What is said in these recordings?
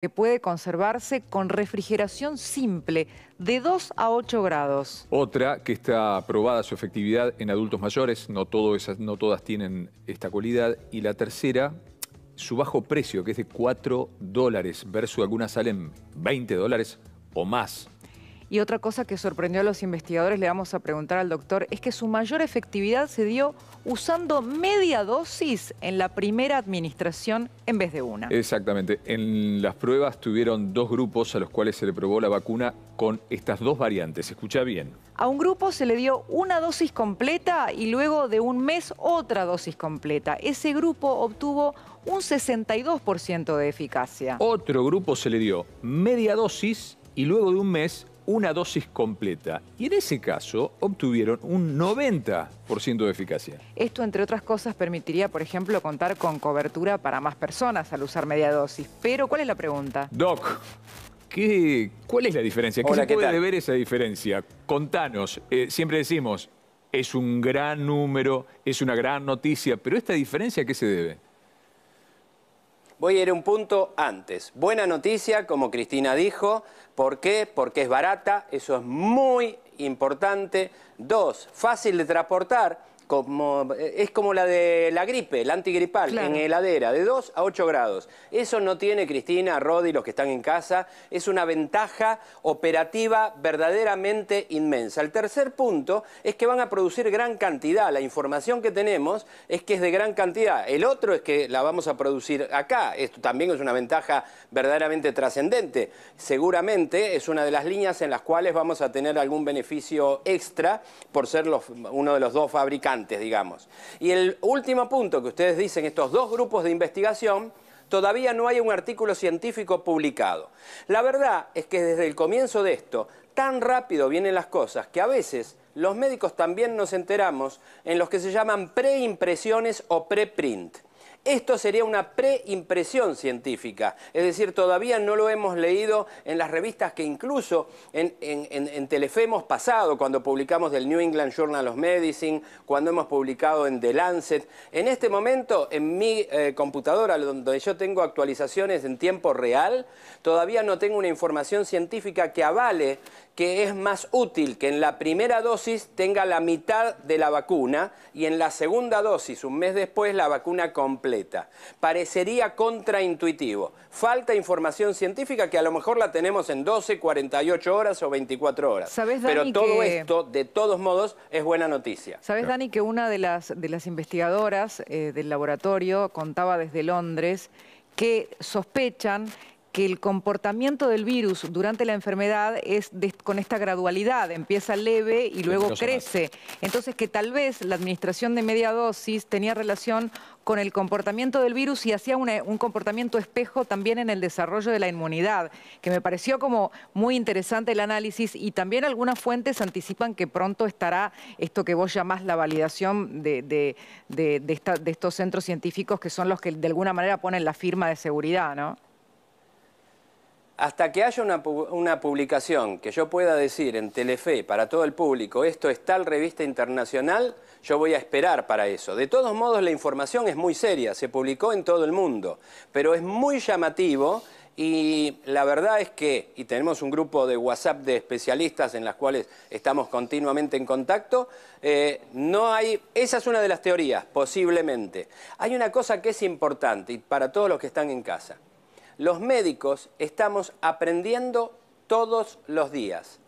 que puede conservarse con refrigeración simple de 2 a 8 grados. Otra que está probada su efectividad en adultos mayores, no, no todas tienen esta cualidad. Y la tercera, su bajo precio, que es de 4 dólares, versus algunas salen 20 dólares o más. Y otra cosa que sorprendió a los investigadores, le vamos a preguntar al doctor, es que su mayor efectividad se dio usando media dosis en la primera administración en vez de una. Exactamente. En las pruebas tuvieron dos grupos a los cuales se le probó la vacuna con estas dos variantes. Escucha bien. A un grupo se le dio una dosis completa y luego de un mes otra dosis completa. Ese grupo obtuvo un 62% de eficacia. Otro grupo se le dio media dosis y luego de un mes una dosis completa. Y en ese caso obtuvieron un 90% de eficacia. Esto, entre otras cosas, permitiría, por ejemplo, contar con cobertura para más personas al usar media dosis. Pero, ¿cuál es la pregunta? Doc, ¿qué, ¿cuál es la diferencia? ¿Qué se puede ver esa diferencia? Contanos. Eh, siempre decimos, es un gran número, es una gran noticia, pero ¿esta diferencia a qué se debe? voy a ir un punto antes. Buena noticia, como Cristina dijo. ¿Por qué? Porque es barata, eso es muy importante. Dos, fácil de transportar. Eh, es como la de la gripe, la antigripal, en heladera, de 2 a 8 grados. Eso no tiene Cristina, Rodi, los que están en casa. Es una ventaja operativa verdaderamente inmensa. El tercer punto es que van a producir gran cantidad. La información que tenemos es que es de gran cantidad. El otro es que la vamos a producir acá. Esto también es una ventaja verdaderamente trascendente. Seguramente es una de las líneas en las cuales vamos a tener algún beneficio extra por ser uno de los dos fabricantes digamos. Y el último punto que ustedes dicen, estos dos grupos de investigación, todavía no hay un artículo científico publicado. La verdad es que desde el comienzo de esto, tan rápido vienen las cosas que a veces los médicos también nos enteramos en los que se llaman preimpresiones o preprint. Esto sería una preimpresión científica, es decir, todavía no lo hemos leído en las revistas que incluso en, Telefe hemos pasado, cuando publicamos del New England Journal of Medicine, cuando hemos publicado en The Lancet. En este momento, en mi eh, computadora, donde yo tengo actualizaciones en tiempo real, todavía no tengo una información científica que avale que es más útil que en la primera dosis tenga la mitad de la vacuna y en la segunda dosis, un mes después, la vacuna completa Parecería contraintuitivo. Falta información científica que a lo mejor la tenemos en 12, 48 horas o 24 horas. Pero todo esto, de todos modos, es buena noticia. ¿Sabes, Dani, que una de las, de las investigadoras eh, del laboratorio contaba desde Londres que sospechan que el comportamiento del virus durante la enfermedad es con esta gradualidad, empieza leve y luego crece. Entonces que tal vez la administración de media dosis tenía relación con el comportamiento del virus y hacía un comportamiento espejo también en el desarrollo de la inmunidad, que me pareció como muy interesante el análisis y también algunas fuentes anticipan que pronto estará esto que vos llamás la validación de, estos centros científicos que son los que de alguna manera ponen la firma de seguridad, ¿no? hasta que haya una, publicación que yo pueda decir en Telefe para todo el público, esto es tal revista internacional, yo voy a esperar para eso. De todos modos, la información es muy seria, se publicó en todo el mundo, pero es muy llamativo y la verdad es que, y tenemos un grupo de WhatsApp de especialistas en las cuales estamos continuamente en contacto, eh, no hay, esa es una de las teorías, posiblemente. Hay una cosa que es importante y para todos los que están en casa los médicos estamos aprendiendo todos los días.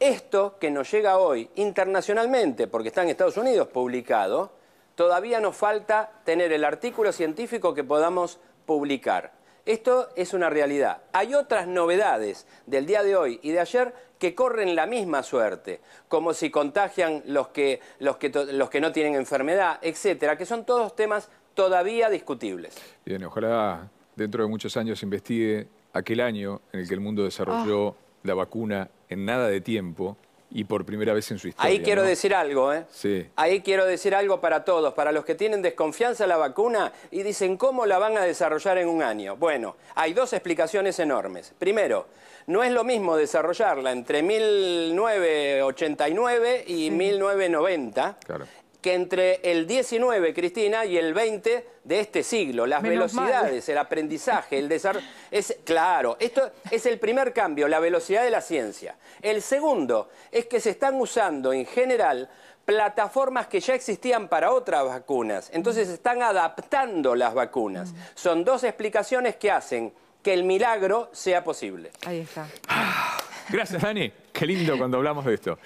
Esto que nos llega hoy internacionalmente, porque está en Estados Unidos publicado, todavía nos falta tener el artículo científico que podamos publicar. Esto es una realidad. Hay otras novedades del día de hoy y de ayer que corren la misma suerte, como si contagian los que, los los que no tienen enfermedad, etcétera, que son todos temas todavía discutibles. Bien, ojalá dentro de muchos años investigue aquel año en el que el mundo desarrolló ah. la vacuna en nada de tiempo y por primera vez en su historia. Ahí quiero decir algo, ¿eh? Sí. Ahí quiero decir algo para todos, para los que tienen desconfianza a la vacuna y dicen cómo la van a desarrollar en un año. Bueno, hay dos explicaciones enormes. Primero, no es lo mismo desarrollarla entre 1989 y 1990. Claro que entre el 19, Cristina, y el 20 de este siglo, las velocidades, el aprendizaje, el desarrollo... Es, claro, esto es el primer cambio, la velocidad de la ciencia. El segundo es que se están usando en general plataformas que ya existían para otras vacunas. Entonces se están adaptando las vacunas. Mm. Son dos explicaciones que hacen que el milagro sea posible. Ahí está. Ah, gracias, Dani. Qué lindo cuando hablamos de esto.